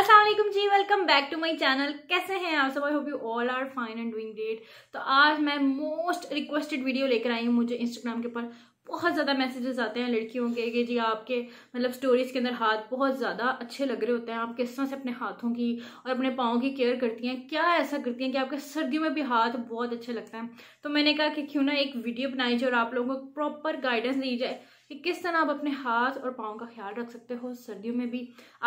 Aslam ji welcome back to my channel कैसे हैं आप सब I hope you all are fine and doing great तो आज मैं मोस्ट रिक्वेस्टेड वीडियो लेकर आई हूँ मुझे इंस्टाग्राम के ऊपर बहुत ज़्यादा मैसेजेस आते हैं लड़कियों के कि जी आपके मतलब स्टोरीज़ के अंदर हाथ बहुत ज़्यादा अच्छे लग रहे होते हैं आप किस तरह से अपने हाथों की और अपने पाँव की केयर करती हैं क्या ऐसा करती हैं कि आपके सर्दियों में भी हाथ बहुत अच्छे लगते हैं तो मैंने कहा कि क्यों ना एक वीडियो बनाई जाए और आप लोगों को प्रॉपर गाइडेंस दी जाए कि किस तरह आप अपने हाथ और पाँव का ख्याल रख सकते हो सर्दियों में भी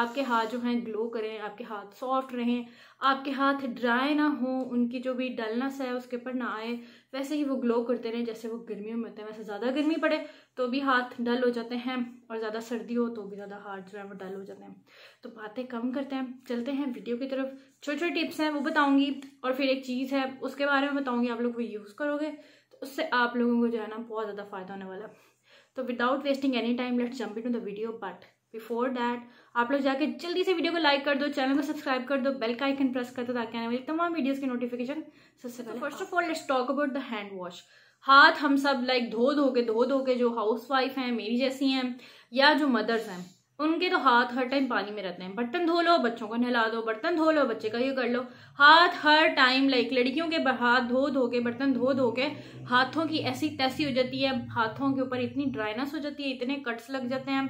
आपके हाथ जो हैं ग्लो करें आपके हाथ सॉफ्ट रहें आपके हाथ ड्राई ना हो उनकी जो भी डलनेस है उसके ऊपर ना आए वैसे ही वो ग्लो करते रहें जैसे वो गर्मियों में होते हैं वैसे ज़्यादा गर्मी पड़े तो भी हाथ डल हो जाते हैं और ज़्यादा सर्दी हो तो भी ज़्यादा हाथ जो है वो डल हो जाते हैं तो बातें कम करते हैं चलते हैं वीडियो की तरफ छोटे छोटे टिप्स हैं वो बताऊँगी और फिर एक चीज़ है उसके बारे में बताऊँगी आप लोग वो यूज़ करोगे तो उससे आप लोगों को जो है ना बहुत ज़्यादा फ़ायदा होने वाला है तो without wasting any time let's jump into the video but before that आप लोग जाके जल्दी से वीडियो को लाइक कर दो चैनल को सब्सक्राइब कर दो बेल का आइकन प्रेस कर दो ताकि आने वाली तमाम वीडियोज की नोटिफिकेशन सबसे पहले first of all let's talk about the hand wash हाथ हम सब लाइक धो धो के धो धो के जो हाउस वाइफ हैं मेरी जैसी हैं या जो मदर्स हैं उनके तो हाथ हर टाइम पानी में रहते हैं बर्तन धो लो बच्चों को नहला दो बर्तन धो लो बच्चे का ये कर लो हाथ हर टाइम लाइक लड़कियों के हाथ धो धो के बर्तन धो धो के हाथों की ऐसी तैसी हो जाती है हाथों के ऊपर इतनी ड्राइनेस हो जाती है इतने कट्स लग जाते हैं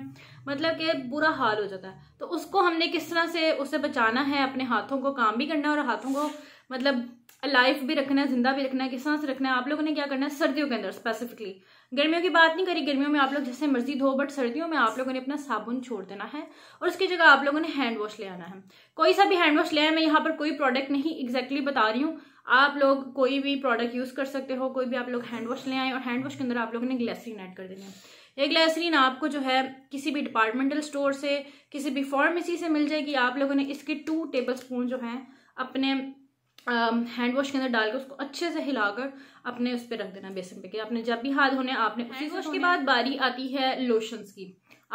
मतलब कि बुरा हाल हो जाता है तो उसको हमने किस तरह से उसे बचाना है अपने हाथों को काम भी करना है और हाथों को मतलब लाइफ भी रखना है जिंदा भी रखना है किस तरह से रखना है आप लोगों ने क्या करना है सर्दियों के अंदर स्पेसिफिकली गर्मियों की बात नहीं करी गर्मियों में आप लोग जैसे मर्जी धो बट सर्दियों में आप लोगों ने अपना साबुन छोड़ देना है और उसकी जगह आप लोगों ने हैंड वॉश ले आना है कोई सा भी हैंड वॉश ले आए मैं यहाँ पर कोई प्रोडक्ट नहीं एग्जैक्टली बता रही हूँ आप लोग कोई भी प्रोडक्ट यूज कर सकते हो कोई भी आप लोग हैंड वॉश ले आए और हैंड वॉश के अंदर आप लोगों ने ग्लैसरीन ऐड कर देनी है ये ग्लैसरीन आपको जो है किसी भी डिपार्टमेंटल स्टोर से किसी भी फार्मेसी से मिल जाएगी आप लोगों ने इसके टू टेबल स्पून जो है अपने हैंड um, वॉश के अंदर डाल के उसको अच्छे से हिलाकर अपने उस पर रख देना बेसन पे कि आपने जब भी हाथ धोने आपने उसी वॉश के बाद बारी आती है लोशंस की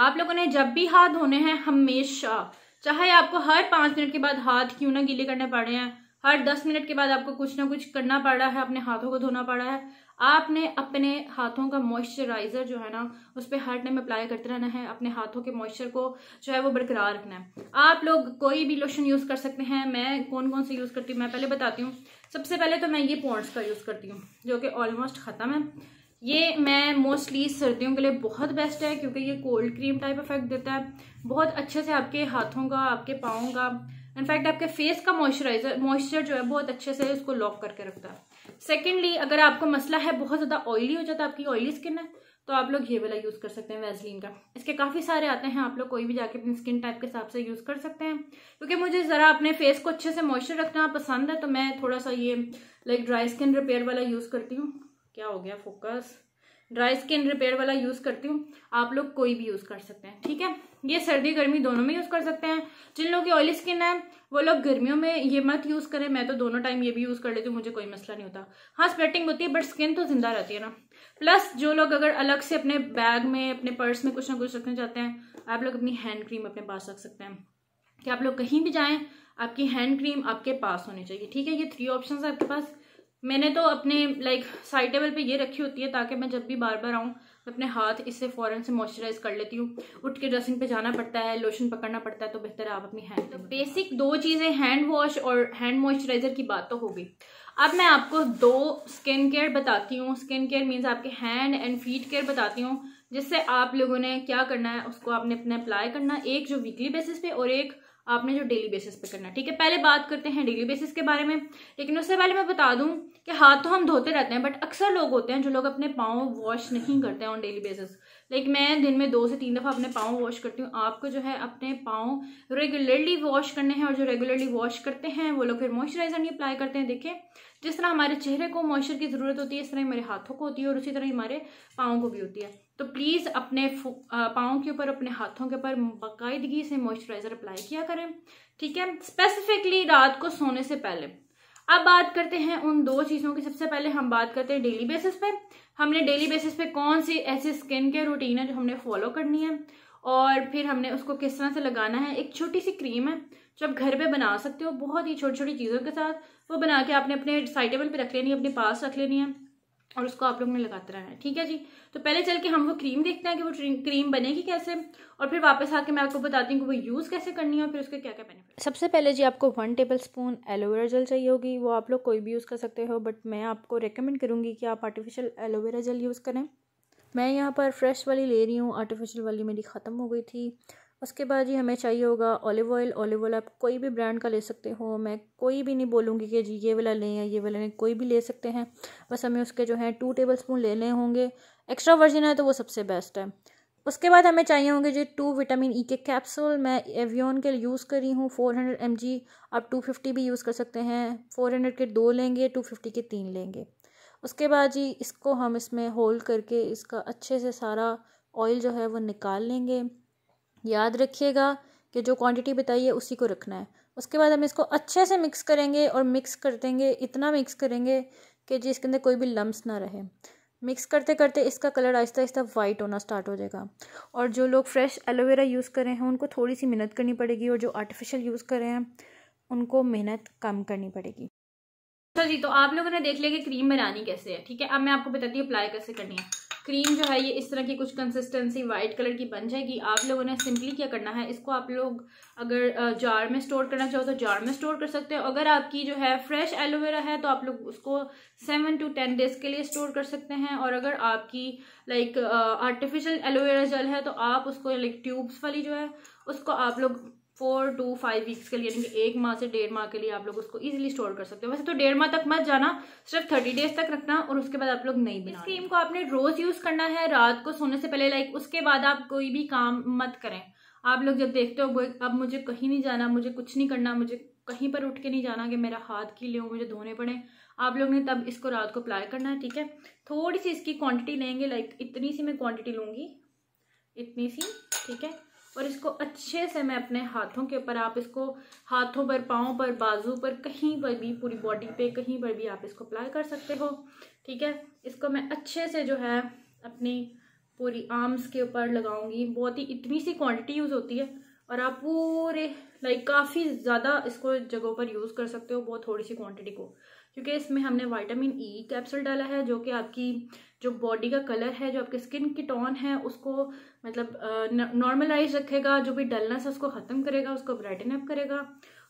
आप लोगों ने जब भी हाथ धोने हैं हमेशा चाहे आपको हर पाँच मिनट के बाद हाथ क्यों ना गीले करने पड़े हैं हर दस मिनट के बाद आपको कुछ ना कुछ करना पड़ रहा है अपने हाथों को धोना पड़ा है आपने अपने हाथों का मॉइस्चराइजर जो है ना उस पर हर टाइम अप्लाई करते रहना है अपने हाथों के मॉइस्चर को जो है वो बरकरार रखना है आप लोग कोई भी लोशन यूज़ कर सकते हैं मैं कौन कौन से यूज़ करती हूँ मैं पहले बताती हूँ सबसे पहले तो मैं ये पॉन्ट्स का यूज़ करती हूँ जो कि ऑलमोस्ट ख़त्म है ये मैं मोस्टली सर्दियों के लिए बहुत बेस्ट है क्योंकि ये कोल्ड क्रीम टाइप इफेक्ट देता है बहुत अच्छे से आपके हाथों का आपके पाओं का इनफैक्ट आपके फेस का मॉइस्चराइजर मॉइस्चर जो है बहुत अच्छे से उसको लॉक करके रखता है सेकेंडली अगर आपका मसला है बहुत ज़्यादा ऑयली हो जाता है आपकी ऑयली स्किन है तो आप लोग ये वाला यूज़ कर सकते हैं वैसलिन का इसके काफ़ी सारे आते हैं आप लोग कोई भी जाके अपनी स्किन टाइप के हिसाब से यूज़ कर सकते हैं क्योंकि मुझे ज़रा अपने फेस को अच्छे से मॉइस्चर रखना पसंद है तो मैं थोड़ा सा ये लाइक ड्राई स्किन रिपेयर वाला यूज़ करती हूँ क्या हो गया फोकस ड्राई स्किन रिपेयर वाला यूज़ करती हूँ आप लोग कोई भी यूज़ कर सकते हैं ठीक है ये सर्दी गर्मी दोनों में यूज कर सकते हैं जिन लोगों की ऑयली स्किन है वो लोग गर्मियों में ये मत यूज करें मैं तो दोनों टाइम ये भी यूज कर लेती हूँ मुझे कोई मसला नहीं होता हाँ स्प्रेटिंग होती है बट स्किन तो जिंदा रहती है ना प्लस जो लोग अगर अलग से अपने बैग में अपने पर्स में कुछ ना कुछ रखना चाहते हैं आप लोग अपनी हैंड क्रीम अपने पास रख सकते हैं कि आप लोग कहीं भी जाएँ आपकी हैंड क्रीम आपके पास होनी चाहिए ठीक है ये थ्री ऑप्शन है आपके पास मैंने तो अपने लाइक साइड टेबल पर ये रखी होती है ताकि मैं जब भी बार बार आऊँ मैं अपने हाथ इससे फ़ौरन से मॉइस्चराइज कर लेती हूँ उठ के ड्रेसिंग पे जाना पड़ता है लोशन पकड़ना पड़ता है तो बेहतर है आप अपनी हैंड तो बेसिक दो चीज़ें हैंड वॉश और हैंड मॉइस्चराइज़र की बात तो होगी अब मैं आपको दो स्किन केयर बताती हूँ स्किन केयर मीन्स आपके हैंड एंड फीट केयर बताती हूँ जिससे आप लोगों ने क्या करना है उसको आपने अपने अप्लाई करना एक जो वीकली बेसिस पे और एक आपने जो डेली बेसिस पे करना ठीक है पहले बात करते हैं डेली बेसिस के बारे में लेकिन उससे पहले मैं बता दूं कि हाथ तो हम धोते रहते हैं बट अक्सर लोग होते हैं जो लोग अपने पाँव वॉश नहीं करते हैं ऑन डेली बेसिस लाइक मैं दिन में दो से तीन दफ़ा अपने पाँव वॉश करती हूँ आपको जो है अपने पाँव रेगुलरली वॉश करने हैं और जो रेगुलरली वॉश करते हैं वो लोग फिर मॉइस्चराइजर नहीं अप्लाई करते हैं देखें जिस तरह हमारे चेहरे को मॉइस्चर की ज़रूरत होती है इस तरह मेरे हाथों को होती है और उसी तरह हमारे पाँव को भी होती है तो प्लीज़ अपने पाँव के ऊपर अपने हाथों के ऊपर बाकायदगी से मॉइस्चराइज़र अप्लाई किया करें ठीक है स्पेसिफिकली रात को सोने से पहले अब बात करते हैं उन दो चीज़ों की सबसे पहले हम बात करते हैं डेली बेसिस पे हमने डेली बेसिस पे कौन सी ऐसी स्किन केयर रूटीन है जो हमने फॉलो करनी है और फिर हमने उसको किस तरह से लगाना है एक छोटी सी क्रीम है जो आप घर पे बना सकते हो बहुत ही छोटी छोटी चीज़ों के साथ वो बना के आपने अपने साइड टेबल पे रख लेनी है अपने पास रख लेनी है और उसको आप लोग ने लगाते रहना है ठीक है जी तो पहले चल के हम वो क्रीम देखते हैं कि वो क्रीम बनेगी कैसे और फिर वापस आके मैं आपको बताती हूँ कि वो यूज़ कैसे करनी है और फिर उसके क्या क्या बेनिफिट सबसे पहले जी आपको वन टेबल स्पून एलोवेरा जल चाहिए होगी वो आप लोग कोई भी यूज़ कर सकते हो बट मैं आपको रिकमेंड करूँगी कि आप आर्टिफिशियल एलोवेरा जल यूज़ करें मैं यहाँ पर फ्रेश वाली ले रही हूँ आर्टिफिशियल वाली मेरी ख़त्म हो गई थी उसके बाद जी हमें चाहिए होगा ऑलिव ऑयल ऑलिव ऑयल आप कोई भी ब्रांड का ले सकते हो मैं कोई भी नहीं बोलूँगी कि जी ये वाला लें या ये वाला लें कोई भी ले सकते हैं बस हमें उसके जो है टू टेबल स्पून लेने होंगे एक्स्ट्रा वर्जन है तो वो सबसे बेस्ट है उसके बाद हमें चाहिए होंगे जी टू विटामिन ई के कैप्सूल मैं एवियन के यूज़ करी हूँ फोर हंड्रेड एम जी आप टू फिफ्टी भी यूज़ कर सकते हैं फोर हंड्रेड के दो लेंगे टू फिफ्टी के तीन लेंगे उसके बाद जी इसको हम इसमें होल्ड करके इसका अच्छे से सारा ऑयल जो है वो निकाल लेंगे याद रखिएगा कि जो क्वांटिटी बताई है उसी को रखना है उसके बाद हम इसको अच्छे से मिक्स करेंगे और मिक्स कर देंगे इतना मिक्स करेंगे कि जी इसके अंदर कोई भी लम्स ना रहे मिक्स करते करते इसका कलर आहिस्ता आहिस्ता वाइट होना स्टार्ट हो जाएगा और जो लोग फ्रेश एलोवेरा यूज़ कर रहे हैं उनको थोड़ी सी मेहनत करनी पड़ेगी और जो आर्टिफिशियल यूज़ कर रहे हैं उनको मेहनत कम करनी पड़ेगी अच्छा जी तो आप लोगों ने देख लिया कि क्रीम बनानी कैसे है ठीक है अब मैं आपको बताती हूँ अप्लाई कैसे करनी है क्रीम जो है ये इस तरह की कुछ कंसिस्टेंसी वाइट कलर की बन जाएगी आप लोगों ने सिंपली क्या करना है इसको आप लोग अगर जार में स्टोर करना चाहो तो जार में स्टोर कर सकते हो अगर आपकी जो है फ्रेश एलोवेरा है तो आप लोग उसको सेवन टू टेन डेज के लिए स्टोर कर सकते हैं और अगर आपकी लाइक आर्टिफिशियल एलोवेरा जल है तो आप उसको लाइक ट्यूब्स वाली जो है उसको आप लोग फोर टू फाइव वीक्स के लिए यानी कि एक माह से डेढ़ माह के लिए आप लोग उसको इजीली स्टोर कर सकते हो वैसे तो डेढ़ माह तक मत जाना सिर्फ थर्टी डेज तक रखना और उसके बाद आप लोग नहीं बनाना क्रीम को आपने रोज यूज करना है रात को सोने से पहले लाइक उसके बाद आप कोई भी काम मत करें आप लोग जब देखते हो अब मुझे कहीं नहीं जाना मुझे कुछ नहीं करना मुझे कहीं पर उठ के नहीं जाना कि मेरा हाथ की ले मुझे धोने पड़े आप लोग ने तब इसको रात को अप्लाई करना है ठीक है थोड़ी सी इसकी क्वांटिटी लेंगे लाइक इतनी सी मैं क्वांटिटी लूँगी इतनी सी ठीक है और इसको अच्छे से मैं अपने हाथों के ऊपर आप इसको हाथों पर पाँव पर बाजू पर कहीं पर भी पूरी बॉडी पे कहीं पर भी आप इसको अप्लाई कर सकते हो ठीक है इसको मैं अच्छे से जो है अपनी पूरी आर्म्स के ऊपर लगाऊंगी बहुत ही इतनी सी क्वांटिटी यूज़ होती है और आप पूरे लाइक काफ़ी ज़्यादा इसको जगहों पर यूज़ कर सकते हो बहुत थोड़ी सी क्वांटिटी को क्योंकि इसमें हमने वाइटामिन ई e कैप्सूल डाला है जो कि आपकी जो बॉडी का कलर है जो आपके स्किन की टोन है उसको मतलब नॉर्मलाइज रखेगा जो भी डलनेस है उसको ख़त्म करेगा उसको ब्राइटन अप करेगा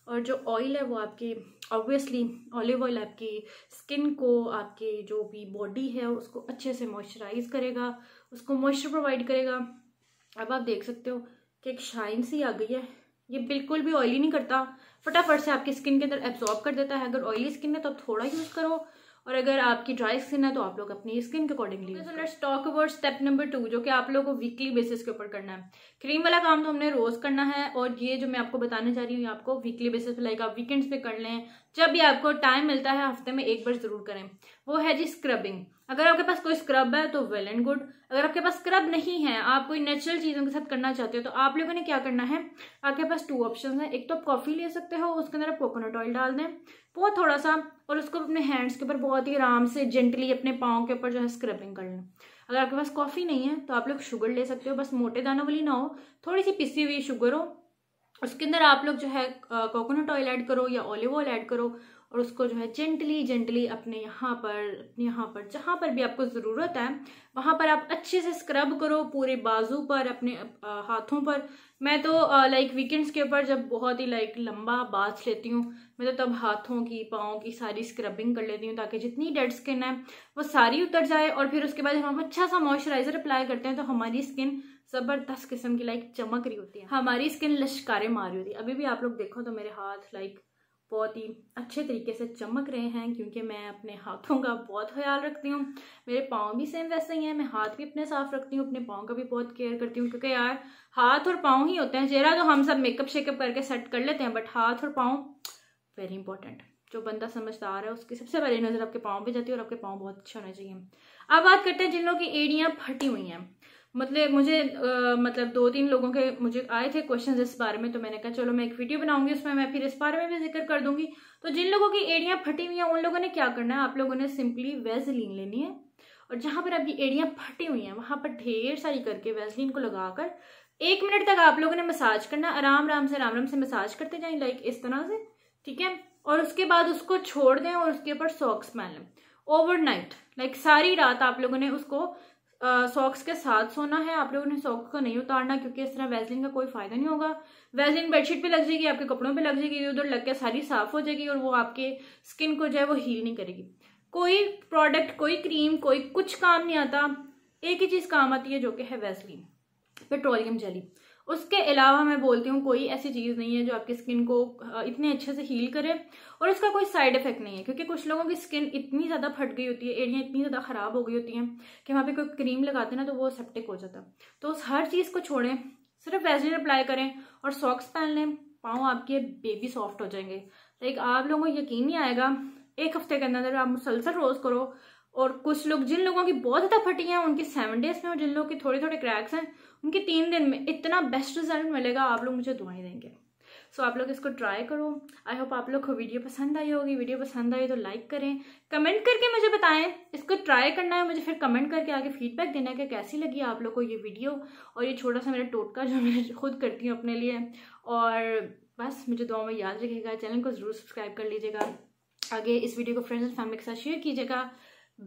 और जो ऑयल है वो आपकी ऑब्वियसली ऑलिव ऑयल आपकी स्किन को आपकी जो भी बॉडी है उसको अच्छे से मॉइस्चराइज करेगा उसको मॉइस्चर प्रोवाइड करेगा अब आप देख सकते हो कि एक शाइन सी आ गई है ये बिल्कुल भी ऑयली नहीं करता फटाफट से आपकी स्किन के अंदर एब्जॉर्ब कर देता है अगर ऑयली स्किन है तो आप थोड़ा यूज़ करो और अगर आपकी ड्राई स्किन है तो आप लोग अपनी स्किन के accordingly let's talk about step number two जो कि आप लोगों को वीकली बेसिस के ऊपर करना है क्रीम वाला काम तो हमने रोज करना है और ये जो मैं आपको बताने जा रही हूँ आपको वीकली बेसिस पे लाइक आप वीकेंड्स पे कर लें जब भी आपको टाइम मिलता है हफ्ते में एक बार जरूर करें वो है जी स्क्रबिंग अगर आपके पास कोई स्क्रब है तो वेल एंड गुड अगर आपके पास स्क्रब नहीं है आप कोई नेचुरल चीज़ों के साथ करना चाहते हो तो आप लोगों ने क्या करना है आपके पास टू ऑप्शन है एक तो आप कॉफ़ी ले सकते हो उसके अंदर आप कोकोनट ऑयल डाल दें बहुत थोड़ा सा और उसको अपने हैंड्स के ऊपर बहुत ही आराम से जेंटली अपने पाँव के ऊपर जो है स्क्रबिंग कर लें अगर आपके पास कॉफ़ी नहीं है तो आप लोग शुगर ले सकते हो बस मोटे दानों वाली ना हो थोड़ी सी पिसी हुई शुगर हो उसके अंदर आप लोग जो है कोकोनट ऑयल ऐड करो या ऑलिव ऑयल ऐड करो और उसको जो है जेंटली जेंटली अपने यहाँ पर अपने यहाँ पर जहाँ पर भी आपको ज़रूरत है वहाँ पर आप अच्छे से स्क्रब करो पूरे बाजू पर अपने हाथों पर मैं तो लाइक वीकेंड्स के ऊपर जब बहुत ही लाइक लंबा बाथ लेती हूँ मैं तो तब हाथों की पाँव की सारी स्क्रबिंग कर लेती हूँ ताकि जितनी डेड स्किन है वो सारी उतर जाए और फिर उसके बाद हम अच्छा सा मॉइस्चराइजर अप्लाई करते हैं तो हमारी स्किन ज़बरदस्त किस्म की लाइक चमक रही होती है हमारी स्किन लश्कारे मार रही होती है अभी भी आप लोग देखो तो मेरे हाथ लाइक बहुत ही अच्छे तरीके से चमक रहे हैं क्योंकि मैं अपने हाथों का बहुत ख्याल रखती हूँ मेरे पाँव भी सेम वैसे ही हैं मैं हाथ भी अपने साफ रखती हूँ अपने पाँव का भी बहुत केयर करती हूँ क्योंकि यार हाथ और पाँव ही होते हैं चेहरा तो हम सब मेकअप शेकअप करके सेट कर लेते हैं बट हाथ और पाँव वेरी इंपॉर्टेंट जो बंदा समझदार है उसकी सबसे पहले नज़र आपके पाँव पर जाती है और आपके पाँव बहुत अच्छे होने चाहिए अब बात करते हैं जिन लोगों की एड़ियाँ फटी हुई हैं मतलब मुझे आ, मतलब दो तीन लोगों के मुझे आए थे क्वेश्चन इस बारे में तो मैंने कहा चलो मैं एक वीडियो बनाऊंगी उसमें मैं फिर इस बारे में भी जिक्र कर दूंगी तो जिन लोगों की एड़ियाँ फटी हुई हैं उन लोगों ने क्या करना है आप लोगों ने सिंपली वेजलिन लेनी है और जहाँ पर आपकी एड़ियाँ फटी हुई हैं वहाँ पर ढेर सारी करके वेजलिन को लगाकर एक मिनट तक आप लोगों ने मसाज करना आराम आराम से आराम आराम से मसाज करते जाए लाइक इस तरह से ठीक है और उसके बाद उसको छोड़ दें और उसके ऊपर सॉक्स पहन लें ओवरनाइट लाइक सारी रात आप लोगों ने उसको सॉक्स के साथ सोना है आप लोगों ने सॉक्स को नहीं उतारना क्योंकि इस तरह वेजलिन का कोई फायदा नहीं होगा वेजलिन बेडशीट पे लग जाएगी आपके कपड़ों पे लग जाएगी इधर उधर लग के सारी साफ हो जाएगी और वो आपके स्किन को जो है वो हील नहीं करेगी कोई प्रोडक्ट कोई क्रीम कोई कुछ काम नहीं आता एक ही चीज काम आती है जो कि है वेजलिन पेट्रोलियम जेली उसके अलावा मैं बोलती हूँ कोई ऐसी चीज़ नहीं है जो आपकी स्किन को इतने अच्छे से हील करे और इसका कोई साइड इफेक्ट नहीं है क्योंकि कुछ लोगों की स्किन इतनी ज़्यादा फट गई होती है एड़ियाँ इतनी ज़्यादा ख़राब हो गई होती हैं कि वहाँ पे कोई क्रीम लगाते ना तो वो सेप्टिक हो जाता तो उस हर चीज़ को छोड़ें सिर्फ वेजिन अप्लाई करें और सॉक्स पहन लें पाओ आपके बेबी सॉफ्ट हो जाएंगे लाइक आप लोगों को यकीन नहीं आएगा एक हफ्ते के अंदर आप मुसलसल रोज़ करो और कुछ लोग जिन लोगों की बहुत ज़्यादा फटी हैं उनकी सेवन डेज में और जिन लोगों की थोड़े थोड़े क्रैक्स हैं उनके तीन दिन में इतना बेस्ट रिजल्ट मिलेगा आप लोग मुझे दुआएं देंगे सो so, आप लोग इसको ट्राई करो आई होप आप लोग को वीडियो पसंद आई होगी वीडियो पसंद आई तो लाइक करें कमेंट करके मुझे बताएं इसको ट्राई करना है मुझे फिर कमेंट करके आगे फीडबैक देना है कि कैसी लगी आप लोग को ये वीडियो और ये छोटा सा मेरा टोटका जो मैं खुद करती हूँ अपने लिए और बस मुझे दुआ में याद रखेगा चैनल को ज़रूर सब्सक्राइब कर लीजिएगा आगे इस वीडियो को फ्रेंड्स एंड फैमिली के साथ शेयर कीजिएगा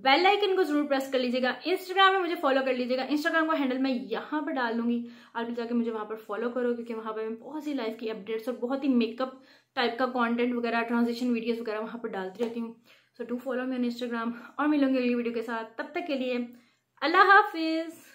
बेल आइकन को जरूर प्रेस कर लीजिएगा इंस्टाग्राम में मुझे फॉलो कर लीजिएगा इंस्टाग्राम का हैंडल मैं यहाँ पर डाल दूंगी आप भी जाके मुझे वहाँ पर फॉलो करो क्योंकि वहाँ पर मैं बहुत सी लाइफ की अपडेट्स और बहुत ही मेकअप टाइप का कंटेंट वगैरह ट्रांजिशन वीडियोस वगैरह वहाँ पर डालती रहती हूँ so do follow on Instagram और मिलूंगी अगली वीडियो के साथ तब तक के लिए अल्लाह हाफिज़